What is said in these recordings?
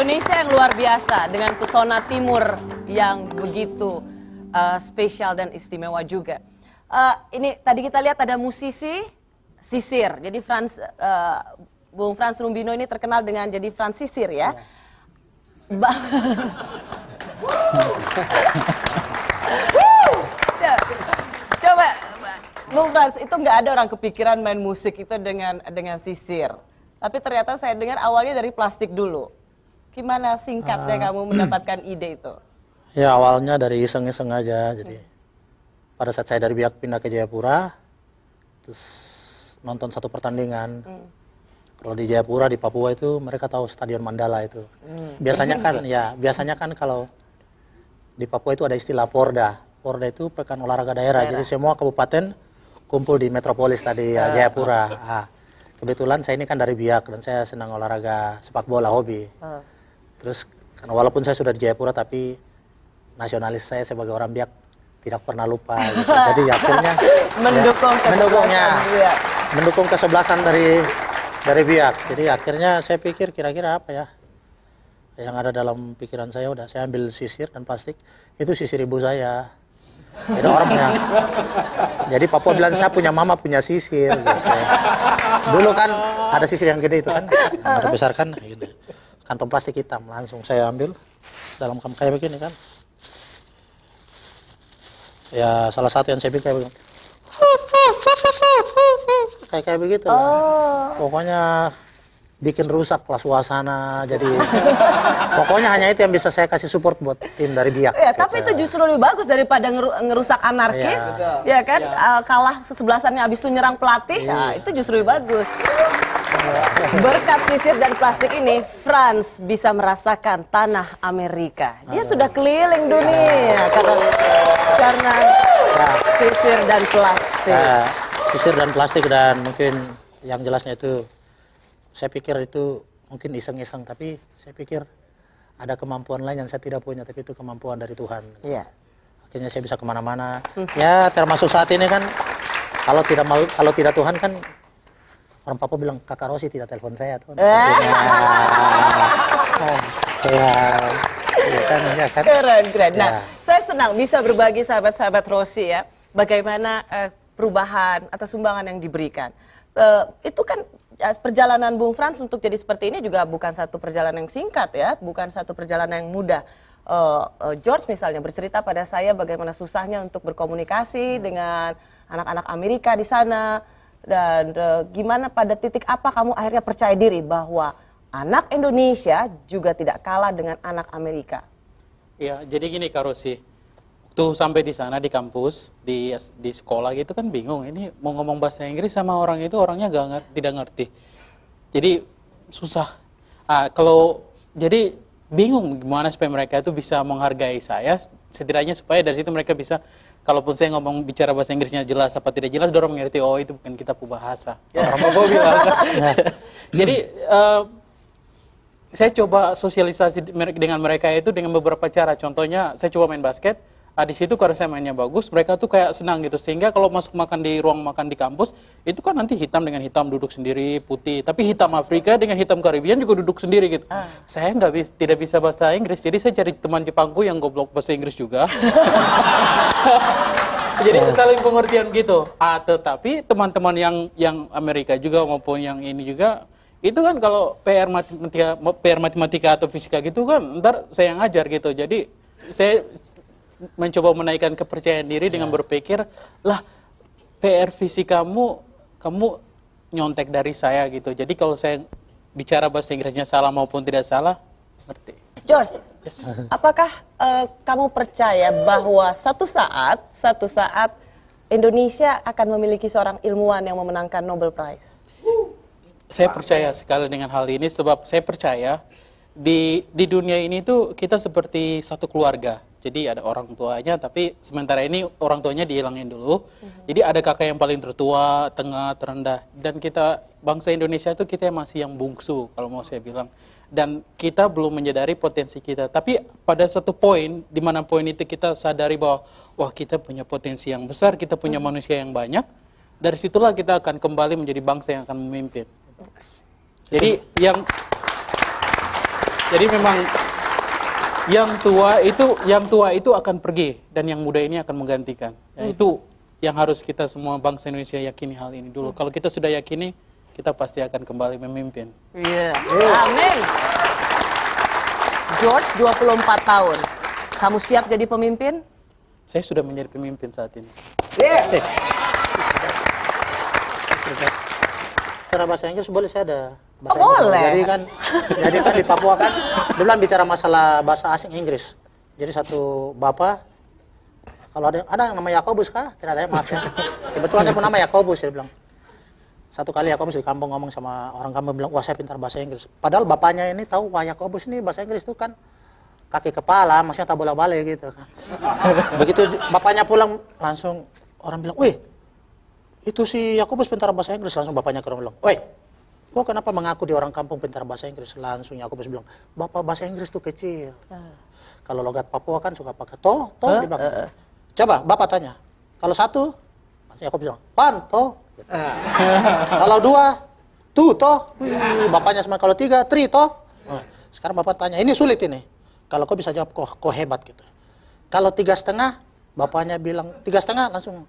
Indonesia yang luar biasa dengan pesona timur yang begitu uh, spesial dan istimewa juga. Uh, ini tadi kita lihat ada musisi sisir. Jadi Frans uh, Bung Frans Rumbino ini terkenal dengan jadi Frans Sisir ya. ya. Coba Bung Frans itu nggak ada orang kepikiran main musik itu dengan dengan sisir. Tapi ternyata saya dengar awalnya dari plastik dulu. Gimana singkatnya uh, kamu mendapatkan ide itu? Ya awalnya dari iseng-iseng aja. Jadi hmm. pada saat saya dari Biak pindah ke Jayapura, terus nonton satu pertandingan. Hmm. Kalau di Jayapura di Papua itu mereka tahu Stadion Mandala itu. Hmm. Biasanya kan ya biasanya kan kalau di Papua itu ada istilah Porda. Porda itu pekan olahraga daerah. daerah. Jadi semua kabupaten kumpul di metropolis tadi ya, ah. Jayapura. Ah. Kebetulan saya ini kan dari Biak dan saya senang olahraga sepak bola hobi. Ah. Terus karena walaupun saya sudah di Jayapura tapi nasionalis saya sebagai orang Biak tidak pernah lupa. Gitu. Jadi ya, akhirnya ya, mendukung ya, mendukungnya biak. mendukung kesebelasan dari dari Biak. Jadi akhirnya saya pikir kira-kira apa ya yang ada dalam pikiran saya udah saya ambil sisir dan plastik itu sisir ibu saya. Jadi orang punya. Jadi Papua bilang saya punya mama punya sisir. Gitu. Ya. Dulu kan ada sisir yang gede itu kan, yang terbesar kan. Gitu kantong plastik hitam langsung saya ambil dalam kayak begini kan ya salah satu yang saya bikin kayak kayak kayak begitu oh. Lah. pokoknya bikin rusak lah suasana jadi pokoknya hanya itu yang bisa saya kasih support buat tim dari biak ya, gitu. tapi itu justru lebih bagus daripada ngerusak anarkis ya, ya kan ya. kalah sebelasannya abis itu nyerang pelatih ya. Nah, itu justru lebih bagus Berkat sisir dan plastik ini, Franz bisa merasakan tanah Amerika. Dia sudah keliling dunia karena karena sisir dan plastik. Uh, sisir dan plastik dan mungkin yang jelasnya itu saya pikir itu mungkin iseng-iseng tapi saya pikir ada kemampuan lain yang saya tidak punya tapi itu kemampuan dari Tuhan. Iya. Akhirnya saya bisa kemana-mana. Hmm. Ya termasuk saat ini kan kalau tidak mau kalau tidak Tuhan kan orang Papua bilang kakak Rosi tidak telepon saya tuh. Eh. Nah. Eh, iya. Iya kan, iya kan? Keren, keren. Nah, saya senang bisa berbagi sahabat-sahabat Rosi ya, bagaimana eh, perubahan atau sumbangan yang diberikan. Eh, itu kan ya, perjalanan Bung Frans untuk jadi seperti ini juga bukan satu perjalanan yang singkat ya, bukan satu perjalanan yang mudah. Uh, uh, George misalnya bercerita pada saya bagaimana susahnya untuk berkomunikasi dengan anak-anak Amerika di sana, dan uh, gimana pada titik apa kamu akhirnya percaya diri bahwa anak Indonesia juga tidak kalah dengan anak Amerika? Ya, jadi gini Kak Rosi, waktu sampai di sana di kampus, di di sekolah gitu kan bingung, ini mau ngomong bahasa Inggris sama orang itu orangnya gak, ngerti, tidak ngerti. Jadi susah. Ah, kalau jadi bingung gimana supaya mereka itu bisa menghargai saya, setidaknya supaya dari situ mereka bisa kalaupun saya ngomong bicara bahasa Inggrisnya jelas apa tidak jelas, dorong mengerti, oh itu bukan kita bahasa. Ya. bahasa. Jadi eh, saya coba sosialisasi dengan mereka itu dengan beberapa cara. Contohnya saya coba main basket, ah, di situ karena saya mainnya bagus, mereka tuh kayak senang gitu. Sehingga kalau masuk makan di ruang makan di kampus, itu kan nanti hitam dengan hitam duduk sendiri, putih. Tapi hitam Afrika dengan hitam Karibian juga duduk sendiri gitu. Ah. Saya nggak bisa, tidak bisa bahasa Inggris, jadi saya cari teman Jepangku yang goblok bahasa Inggris juga. jadi oh. saling pengertian gitu. Ah, tetapi teman-teman yang yang Amerika juga maupun yang ini juga itu kan kalau PR matematika, PR matematika atau fisika gitu kan ntar saya yang ngajar gitu. Jadi saya mencoba menaikkan kepercayaan diri yeah. dengan ya. berpikir lah PR visi kamu kamu nyontek dari saya gitu. Jadi kalau saya bicara bahasa Inggrisnya salah maupun tidak salah, ngerti. George, yes. apakah uh, kamu percaya bahwa satu saat, satu saat Indonesia akan memiliki seorang ilmuwan yang memenangkan Nobel Prize? Saya percaya sekali dengan hal ini sebab saya percaya di di dunia ini tuh kita seperti satu keluarga jadi ada orang tuanya, tapi sementara ini orang tuanya dihilangin dulu. Mm-hmm. Jadi ada kakak yang paling tertua, tengah, terendah. Dan kita bangsa Indonesia itu kita masih yang bungsu kalau mau saya bilang. Dan kita belum menyadari potensi kita. Tapi pada satu poin, di mana poin itu kita sadari bahwa wah kita punya potensi yang besar, kita punya mm-hmm. manusia yang banyak. Dari situlah kita akan kembali menjadi bangsa yang akan memimpin. Jadi yang jadi memang yang tua itu yang tua itu akan pergi dan yang muda ini akan menggantikan. Ya, hmm. Itu yang harus kita semua bangsa Indonesia yakini hal ini dulu. Hmm. Kalau kita sudah yakini, kita pasti akan kembali memimpin. Iya. Yeah. Yeah. Amin. George 24 tahun. Kamu siap jadi pemimpin? Saya sudah menjadi pemimpin saat ini. Yeah. bicara bahasa Inggris boleh saya ada bahasa oh, Inggris. boleh. Jadi kan jadi kan di Papua kan dia bicara masalah bahasa asing Inggris. Jadi satu bapak kalau ada ada nama Yakobus kah? Tidak ada, maaf ya. Kebetulan dia pun nama Yakobus dia bilang. Satu kali Yakobus di kampung ngomong sama orang kampung bilang, "Wah, saya pintar bahasa Inggris." Padahal bapaknya ini tahu wah Yakobus ini bahasa Inggris itu kan kaki kepala, maksudnya tak bola balik gitu kan. Begitu bapaknya pulang langsung orang bilang, "Wih, itu si Yakobus pintar bahasa Inggris langsung bapaknya kerong bilang, "Woi, kok kenapa mengaku di orang kampung pintar bahasa Inggris?" Langsung Yakobus bilang, "Bapak bahasa Inggris tuh kecil." Uh. Kalau logat Papua kan suka pakai to, to huh? di Uh. Coba bapak tanya. Kalau satu, Yakobus bilang, "Pan to." Uh. kalau dua, tu to. bapaknya sama kalau tiga, tri to. sekarang bapak tanya, ini sulit ini. Kalau kau bisa jawab, kok, kok hebat gitu. Kalau tiga setengah, bapaknya bilang tiga setengah langsung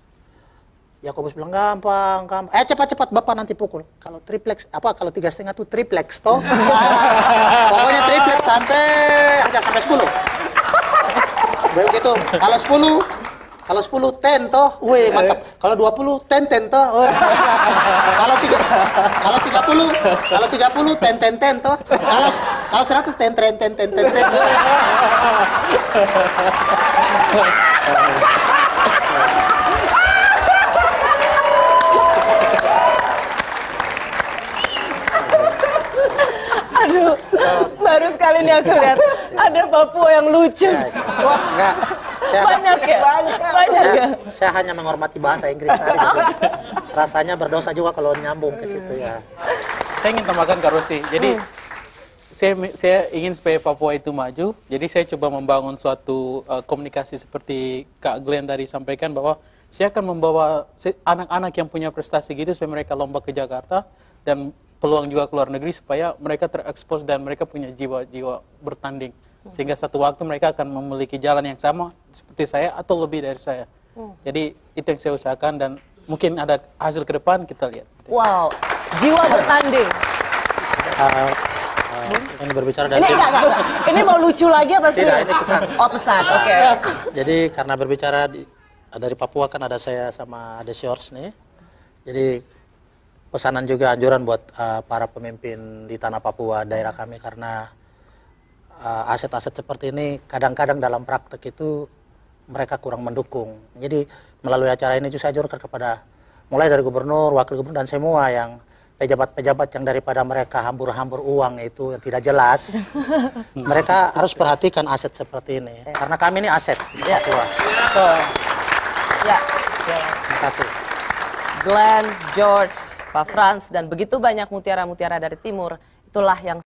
Ya Yakobus bilang gampang, gampang. Eh cepat-cepat bapak nanti pukul. Kalau triplex apa kalau tiga setengah tuh triplex toh. Pokoknya triplex sampai aja sampai sepuluh. Begitu. Kalau sepuluh kalau sepuluh ten toh, weh mantap. Kalau dua puluh ten ten toh. Oh. kalau tiga kalau tiga puluh kalau tiga puluh ten ten ten toh. Kalau kalau seratus ten ten ten ten ten ten. Iya, aku lihat ada Papua yang lucu. Wah, enggak. Saya, banyak ya? Banyak. banyak saya, ya? saya hanya menghormati bahasa Inggris tadi. Oh. Rasanya berdosa juga kalau nyambung ke situ ya. Saya ingin tambahkan Kak Rosi. Jadi hmm. saya saya ingin supaya Papua itu maju. Jadi saya coba membangun suatu uh, komunikasi seperti Kak Glenn tadi sampaikan bahwa saya akan membawa anak-anak yang punya prestasi gitu supaya mereka lomba ke Jakarta dan peluang juga ke luar negeri supaya mereka terekspos dan mereka punya jiwa-jiwa bertanding hmm. sehingga satu waktu mereka akan memiliki jalan yang sama seperti saya atau lebih dari saya. Hmm. Jadi itu yang saya usahakan dan mungkin ada hasil ke depan kita lihat. Wow, jiwa bertanding. Uh, ini berbicara dari ini, enggak, enggak, ini mau lucu lagi apa sih? Tidak, ini pesan. Oh pesan, oke. Okay. Jadi karena berbicara di, dari Papua kan ada saya sama ada Shores nih. Jadi pesanan juga anjuran buat uh, para pemimpin di tanah Papua daerah kami karena eh, aset-aset uh, seperti ini kadang-kadang dalam praktek itu mereka kurang mendukung. Jadi melalui acara ini juga saya anjurkan kepada mulai dari gubernur, wakil gubernur dan semua yang pejabat-pejabat yang daripada mereka hambur-hambur uang itu yang tidak jelas, mereka harus perhatikan aset seperti ini. Karena kami ini aset Ya. Ya. ya. Terima kasih. Glenn George Pak Frans dan begitu banyak mutiara-mutiara dari timur itulah yang